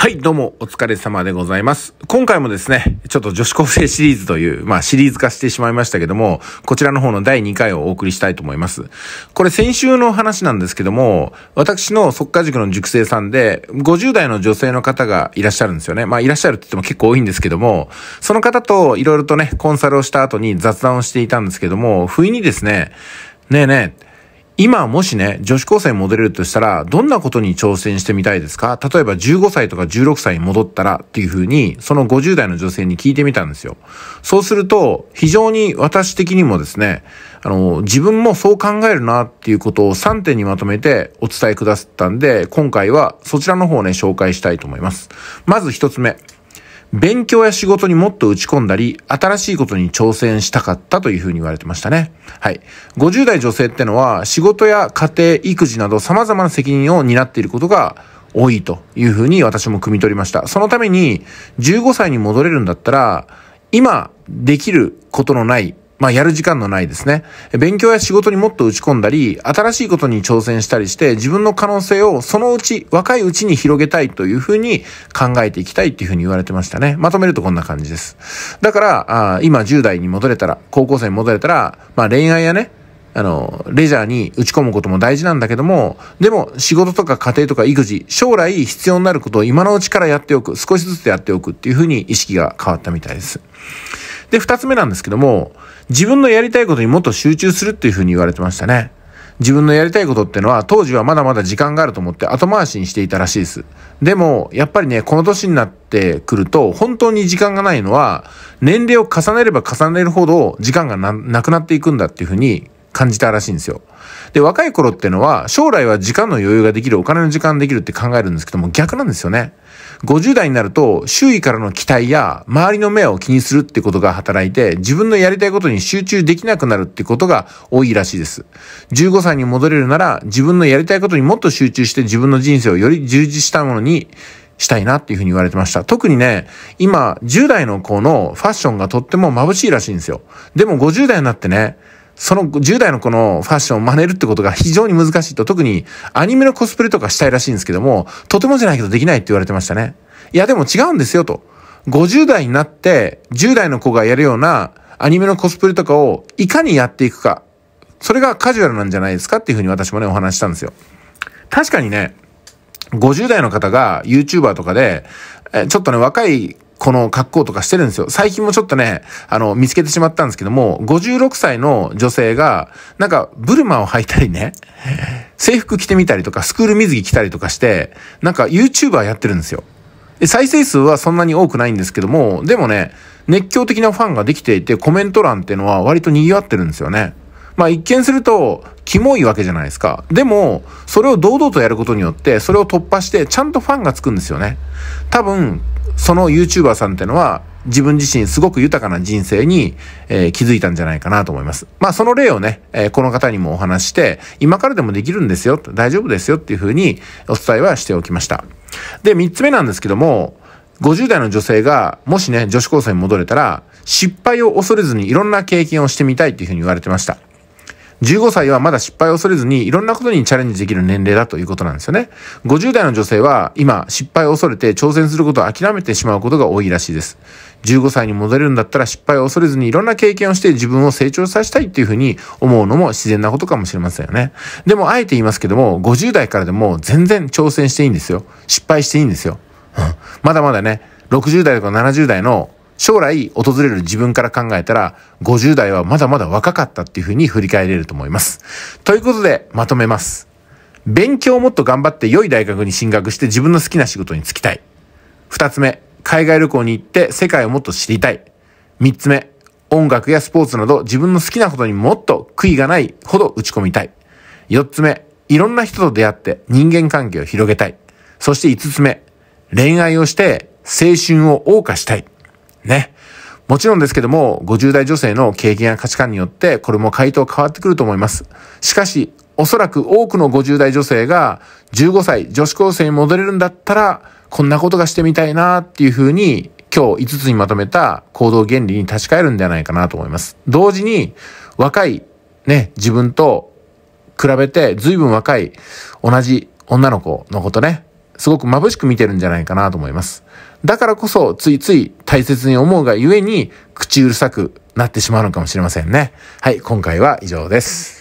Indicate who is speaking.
Speaker 1: はい、どうも、お疲れ様でございます。今回もですね、ちょっと女子高生シリーズという、まあシリーズ化してしまいましたけども、こちらの方の第2回をお送りしたいと思います。これ先週の話なんですけども、私の速化塾の塾生さんで、50代の女性の方がいらっしゃるんですよね。まあいらっしゃるって言っても結構多いんですけども、その方といろいろとね、コンサルをした後に雑談をしていたんですけども、不意にですね、ねえねえ、今もしね、女子高生に戻れるとしたら、どんなことに挑戦してみたいですか例えば15歳とか16歳に戻ったらっていうふうに、その50代の女性に聞いてみたんですよ。そうすると、非常に私的にもですね、あの、自分もそう考えるなっていうことを3点にまとめてお伝えくださったんで、今回はそちらの方をね、紹介したいと思います。まず1つ目。勉強や仕事にもっと打ち込んだり、新しいことに挑戦したかったというふうに言われてましたね。はい。50代女性ってのは、仕事や家庭、育児など様々な責任を担っていることが多いというふうに私も汲み取りました。そのために、15歳に戻れるんだったら、今できることのないまあ、やる時間のないですね。勉強や仕事にもっと打ち込んだり、新しいことに挑戦したりして、自分の可能性をそのうち、若いうちに広げたいというふうに考えていきたいっていうふうに言われてましたね。まとめるとこんな感じです。だから、あ今10代に戻れたら、高校生に戻れたら、まあ、恋愛やね、あの、レジャーに打ち込むことも大事なんだけども、でも仕事とか家庭とか育児、将来必要になることを今のうちからやっておく、少しずつやっておくっていうふうに意識が変わったみたいです。で、二つ目なんですけども、自分のやりたいことにもっと集中するっていうふうに言われてましたね。自分のやりたいことってのは当時はまだまだ時間があると思って後回しにしていたらしいです。でも、やっぱりね、この年になってくると本当に時間がないのは年齢を重ねれば重ねるほど時間がなくなっていくんだっていうふうに感じたらしいんですよ。で、若い頃ってのは、将来は時間の余裕ができる、お金の時間できるって考えるんですけども、逆なんですよね。50代になると、周囲からの期待や、周りの目を気にするってことが働いて、自分のやりたいことに集中できなくなるってことが多いらしいです。15歳に戻れるなら、自分のやりたいことにもっと集中して、自分の人生をより充実したものに、したいなっていうふうに言われてました。特にね、今、10代の子のファッションがとっても眩しいらしいんですよ。でも50代になってね、その10代の子のファッションを真似るってことが非常に難しいと、特にアニメのコスプレとかしたいらしいんですけども、とてもじゃないけどできないって言われてましたね。いや、でも違うんですよと。50代になって、10代の子がやるようなアニメのコスプレとかをいかにやっていくか。それがカジュアルなんじゃないですかっていうふうに私もね、お話したんですよ。確かにね、50代の方が YouTuber とかで、ちょっとね、若いこの格好とかしてるんですよ。最近もちょっとね、あの、見つけてしまったんですけども、56歳の女性が、なんか、ブルマを履いたりね、制服着てみたりとか、スクール水着着たりとかして、なんか YouTuber やってるんですよ。で、再生数はそんなに多くないんですけども、でもね、熱狂的なファンができていて、コメント欄っていうのは割と賑わってるんですよね。まあ一見すると、キモいわけじゃないですか。でも、それを堂々とやることによって、それを突破して、ちゃんとファンがつくんですよね。多分、その YouTuber さんってのは、自分自身すごく豊かな人生に、えー、気づいたんじゃないかなと思います。まあその例をね、えー、この方にもお話して、今からでもできるんですよ、大丈夫ですよっていうふうにお伝えはしておきました。で、三つ目なんですけども、50代の女性が、もしね、女子高生に戻れたら、失敗を恐れずにいろんな経験をしてみたいっていうふうに言われてました。15歳はまだ失敗を恐れずにいろんなことにチャレンジできる年齢だということなんですよね。50代の女性は今失敗を恐れて挑戦することを諦めてしまうことが多いらしいです。15歳に戻れるんだったら失敗を恐れずにいろんな経験をして自分を成長させたいっていうふうに思うのも自然なことかもしれませんよね。でもあえて言いますけども、50代からでも全然挑戦していいんですよ。失敗していいんですよ。まだまだね、60代とか70代の将来訪れる自分から考えたら、50代はまだまだ若かったっていうふうに振り返れると思います。ということで、まとめます。勉強をもっと頑張って良い大学に進学して自分の好きな仕事に就きたい。二つ目、海外旅行に行って世界をもっと知りたい。三つ目、音楽やスポーツなど自分の好きなことにもっと悔いがないほど打ち込みたい。四つ目、いろんな人と出会って人間関係を広げたい。そして五つ目、恋愛をして青春を謳歌したい。ね。もちろんですけども、50代女性の経験や価値観によって、これも回答変わってくると思います。しかし、おそらく多くの50代女性が、15歳女子高生に戻れるんだったら、こんなことがしてみたいなっていうふうに、今日5つにまとめた行動原理に立ち返るんではないかなと思います。同時に、若い、ね、自分と比べて、随分若い、同じ女の子のことね、すごく眩しく見てるんじゃないかなと思います。だからこそ、ついつい大切に思うがゆえに、口うるさくなってしまうのかもしれませんね。はい、今回は以上です。